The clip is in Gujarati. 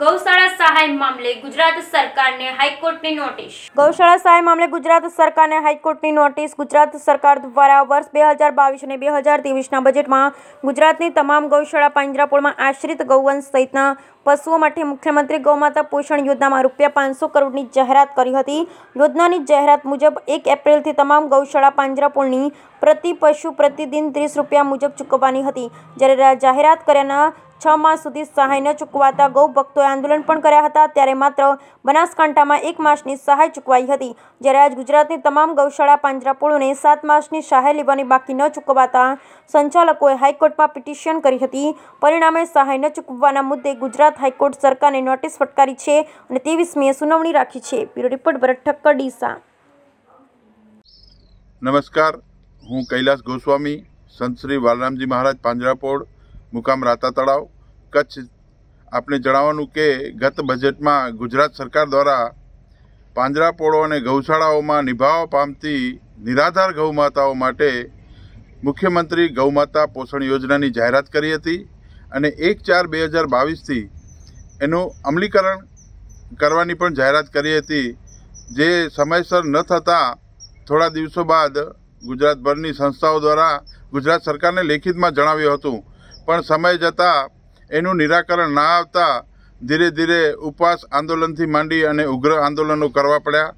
ગૌશાળા સહાય મામલે ગુજરાત સરકારને હાઈકોર્ટની નોટિસ ગૌશાળા સહાય મામલે ગુજરાત સરકારને હાઈકોર્ટની નોટિસ ગુજરાત સરકાર દ્વારા વર્ષ બે હજાર બાવીસ અને બે હજાર ત્રેવીસના બજેટમાં ગુજરાતની તમામ ગૌશાળા પાંજરાપોળમાં આશ્રિત ગૌવંશ સહિતના પશુઓ માટે મુખ્યમંત્રી ગૌમાતા પોષણ યોજનામાં રૂપિયા પાંચસો કરોડની જાહેરાત કરી હતી યોજનાની જાહેરાત મુજબ એક એપ્રિલથી તમામ ગૌશાળા પાંજરાપોળની પ્રતિ પશુ પ્રતિદિન ત્રીસ રૂપિયા મુજબ ચૂકવવાની હતી જ્યારે જાહેરાત કર્યાના છ માસ સુધી સહાય ન ચૂકવાતા ગૌ ભક્તોએ આંદોલન પણ કર્યા હતા ત્યારે માત્ર બનાસકાંઠામાં એક માસની સહાય ચૂકવાઈ હતી જ્યારે આજ ગુજરાતની તમામ ગૌશાળા પાંજરાપોળોને સાત માસની સહાય લેવાની બાકી ન ચૂકવાતા સંચાલકોએ હાઈકોર્ટમાં પિટિશન કરી હતી પરિણામે સહાય ન ચૂકવવાના મુદ્દે ગુજરાત હાઈકોર્ટ સરકારને નોટિસ ફટકારી છે અને ત્રેવીસ મે સુનાવણી રાખી છે બ્યુરો રિપોર્ટ ભરત ઠક્કર ડીસા નમસ્કાર હું કૈલાસ ગોસ્વામી સંત શ્રી બાલરામજી મહારાજ પાંજરાપોળ મુકામ રાતા તળાવ કચ્છ આપણે જણાવવાનું કે ગત બજેટમાં ગુજરાત સરકાર દ્વારા પાંજરાપોળો અને ગૌશાળાઓમાં નિભાવવા પામતી નિરાધાર ગૌમાતાઓ માટે મુખ્યમંત્રી ગૌમાતા પોષણ યોજનાની જાહેરાત કરી હતી અને એક ચાર બે હજાર બાવીસથી એનું અમલીકરણ કરવાની પણ જાહેરાત કરી હતી જે સમયસર ન થતાં થોડા દિવસો બાદ ગુજરાતભરની સંસ્થાઓ દ્વારા ગુજરાત સરકારને લેખિતમાં જણાવ્યું હતું પણ સમય જતાં એનું નિરાકરણ ના આવતા ધીરે ધીરે ઉપવાસ આંદોલનથી માંડી અને ઉગ્ર આંદોલનો કરવા પડ્યા